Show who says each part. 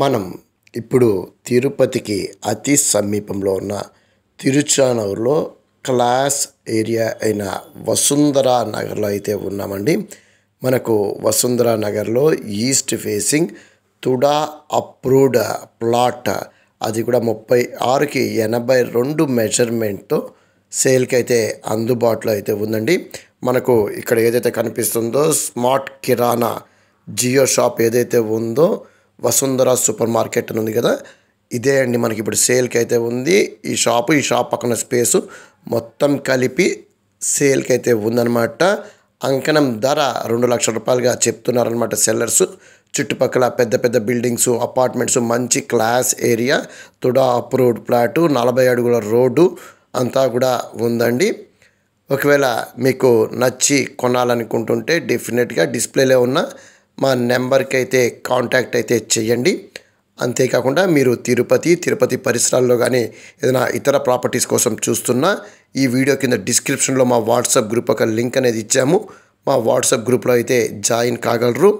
Speaker 1: మనం ఇప్పుడు తిరుపతికి అతి సమీపంలో ఉన్న తిరుచానూరులో క్లాస్ ఏరియా అయిన వసుంధర నగర్లో అయితే ఉన్నామండి మనకు వసుంధర నగర్లో east facing TUDA approved plot అది కూడా ముప్పై ఆరుకి ఎనభై రెండు మెజర్మెంట్తో సేల్కి అయితే అందుబాటులో అయితే ఉందండి మనకు ఇక్కడ ఏదైతే కనిపిస్తుందో స్మార్ట్ కిరాణా జియో షాప్ ఏదైతే ఉందో వసుంధర సూపర్ మార్కెట్ అని ఉంది కదా ఇదే అండి మనకి ఇప్పుడు సేల్కి అయితే ఉంది ఈ షాపు ఈ షాప్ పక్కన స్పేసు మొత్తం కలిపి సేల్కి అయితే ఉందన్నమాట అంకణం ధర రెండు లక్షల రూపాయలుగా చెప్తున్నారనమాట సెల్లర్స్ చుట్టుపక్కల పెద్ద పెద్ద బిల్డింగ్స్ అపార్ట్మెంట్స్ మంచి class area TUDA approved plot నలభై అడుగుల రోడ్డు అంతా కూడా ఉందండి ఒకవేళ మీకు నచ్చి కొనాలనుకుంటుంటే డెఫినెట్గా డిస్ప్లేలో ఉన్న మా నెంబర్కి అయితే కాంటాక్ట్ అయితే చేయండి అంతేకాకుండా మీరు తిరుపతి తిరుపతి పరిసరాల్లో కానీ ఏదైనా ఇతర ప్రాపర్టీస్ కోసం చూస్తున్నా ఈ వీడియో కింద డిస్క్రిప్షన్లో మా వాట్సాప్ గ్రూప్ ఒక లింక్ అనేది ఇచ్చాము మా వాట్సాప్ గ్రూప్లో అయితే జాయిన్ కాగలరు